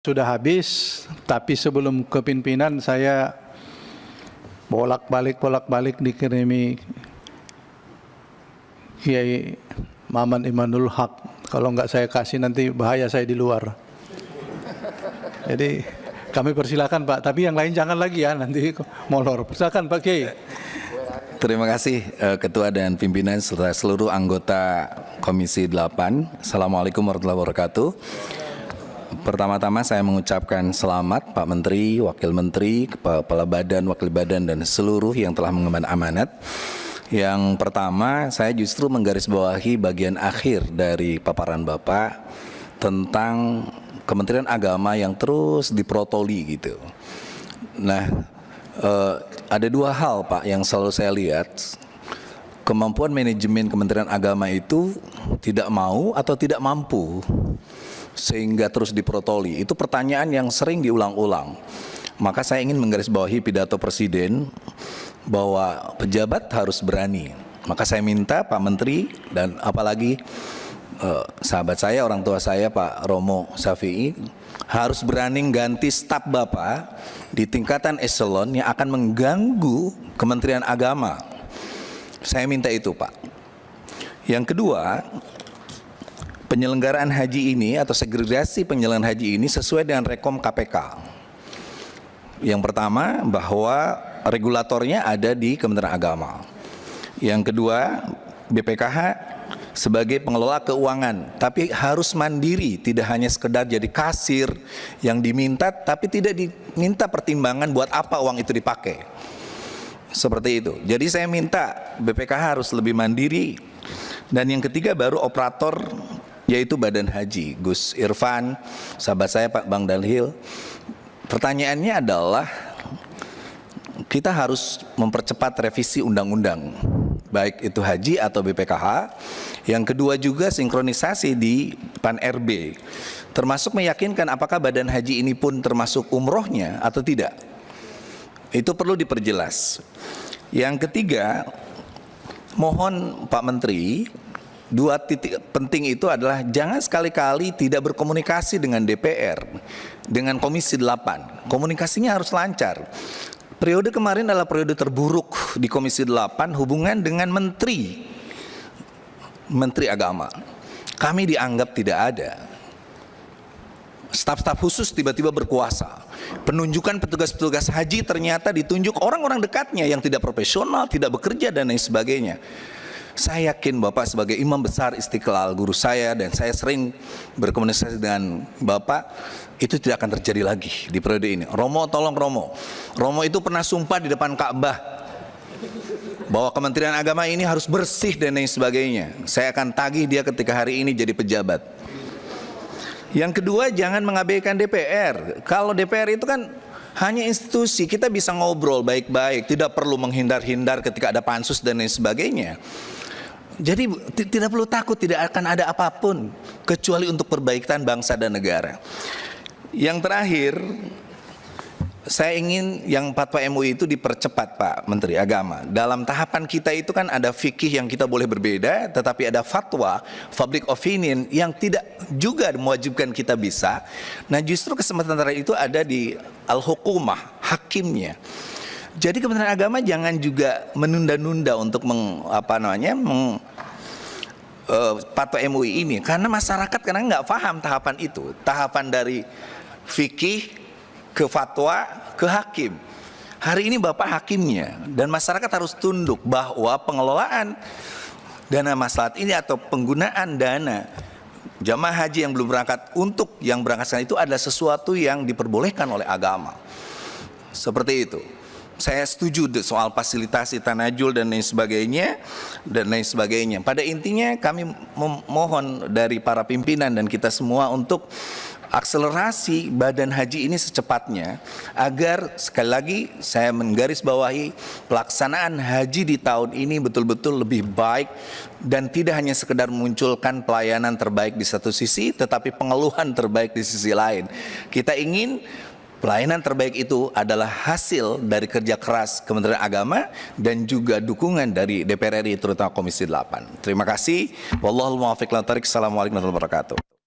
sudah habis, tapi sebelum kepimpinan saya bolak-balik bolak-balik dikirimi Kiai Maman Imanul Haq. Kalau nggak saya kasih nanti bahaya saya di luar. Jadi kami persilakan Pak, tapi yang lain jangan lagi ya nanti molor. Persilakan Pak Kiai. Terima kasih eh, Ketua dan pimpinan serta seluruh anggota Komisi 8. Assalamualaikum warahmatullahi wabarakatuh pertama-tama saya mengucapkan selamat Pak Menteri, Wakil Menteri, Kepala Badan, Wakil Badan, dan seluruh yang telah mengemban amanat. Yang pertama, saya justru menggarisbawahi bagian akhir dari paparan Bapak tentang Kementerian Agama yang terus diprotoli gitu. Nah, eh, ada dua hal Pak yang selalu saya lihat. Kemampuan manajemen Kementerian Agama itu tidak mau atau tidak mampu sehingga terus diprotoli? Itu pertanyaan yang sering diulang-ulang. Maka saya ingin menggarisbawahi pidato Presiden bahwa pejabat harus berani. Maka saya minta Pak Menteri dan apalagi eh, sahabat saya, orang tua saya Pak Romo Safi'i harus berani ganti staf Bapak di tingkatan eselon yang akan mengganggu Kementerian Agama. Saya minta itu Pak. Yang kedua, penyelenggaraan haji ini atau segregasi penyelenggaraan haji ini sesuai dengan rekom KPK. Yang pertama bahwa regulatornya ada di Kementerian Agama. Yang kedua, BPKH sebagai pengelola keuangan, tapi harus mandiri, tidak hanya sekedar jadi kasir yang diminta, tapi tidak diminta pertimbangan buat apa uang itu dipakai. Seperti itu. Jadi saya minta BPKH harus lebih mandiri. Dan yang ketiga baru operator yaitu Badan Haji Gus Irfan, sahabat saya Pak Bang Dalhil. Pertanyaannya adalah kita harus mempercepat revisi undang-undang baik itu haji atau BPKH. Yang kedua juga sinkronisasi di Pan RB. Termasuk meyakinkan apakah badan haji ini pun termasuk umrohnya atau tidak. Itu perlu diperjelas. Yang ketiga, mohon Pak Menteri dua titik penting itu adalah jangan sekali-kali tidak berkomunikasi dengan DPR, dengan Komisi 8. Komunikasinya harus lancar. Periode kemarin adalah periode terburuk di Komisi 8 hubungan dengan menteri menteri agama. Kami dianggap tidak ada. Staf-staf khusus tiba-tiba berkuasa. Penunjukan petugas-petugas haji ternyata ditunjuk orang-orang dekatnya yang tidak profesional, tidak bekerja dan lain sebagainya. Saya yakin Bapak sebagai imam besar Istiqlal, guru saya dan saya sering berkomunikasi dengan Bapak, itu tidak akan terjadi lagi di periode ini. Romo tolong Romo. Romo itu pernah sumpah di depan Ka'bah bahwa Kementerian Agama ini harus bersih dan lain sebagainya. Saya akan tagih dia ketika hari ini jadi pejabat. Yang kedua, jangan mengabaikan DPR. Kalau DPR itu kan hanya institusi kita bisa ngobrol baik-baik, tidak perlu menghindar-hindar ketika ada pansus dan lain sebagainya. Jadi tidak perlu takut tidak akan ada apapun kecuali untuk perbaikan bangsa dan negara. Yang terakhir, saya ingin yang fatwa MUI itu dipercepat Pak Menteri Agama. Dalam tahapan kita itu kan ada fikih yang kita boleh berbeda, tetapi ada fatwa, of opinion yang tidak juga mewajibkan kita bisa. Nah justru kesempatan terakhir itu ada di al-hukumah, hakimnya. Jadi Kementerian Agama jangan juga menunda-nunda untuk meng, apa namanya meng, eh, uh, MUI ini karena masyarakat karena nggak paham tahapan itu, tahapan dari fikih ke fatwa ke hakim. Hari ini Bapak hakimnya dan masyarakat harus tunduk bahwa pengelolaan dana maslahat ini atau penggunaan dana jamaah haji yang belum berangkat untuk yang berangkat sekarang itu adalah sesuatu yang diperbolehkan oleh agama. Seperti itu. Saya setuju soal fasilitasi tanajul dan lain sebagainya dan lain sebagainya. Pada intinya kami memohon dari para pimpinan dan kita semua untuk akselerasi badan haji ini secepatnya agar sekali lagi saya menggarisbawahi pelaksanaan haji di tahun ini betul-betul lebih baik dan tidak hanya sekedar memunculkan pelayanan terbaik di satu sisi tetapi pengeluhan terbaik di sisi lain. Kita ingin Pelayanan terbaik itu adalah hasil dari kerja keras Kementerian Agama dan juga dukungan dari DPR RI terutama Komisi 8. Terima kasih. Wallahul muwaffiq Assalamualaikum warahmatullahi wabarakatuh.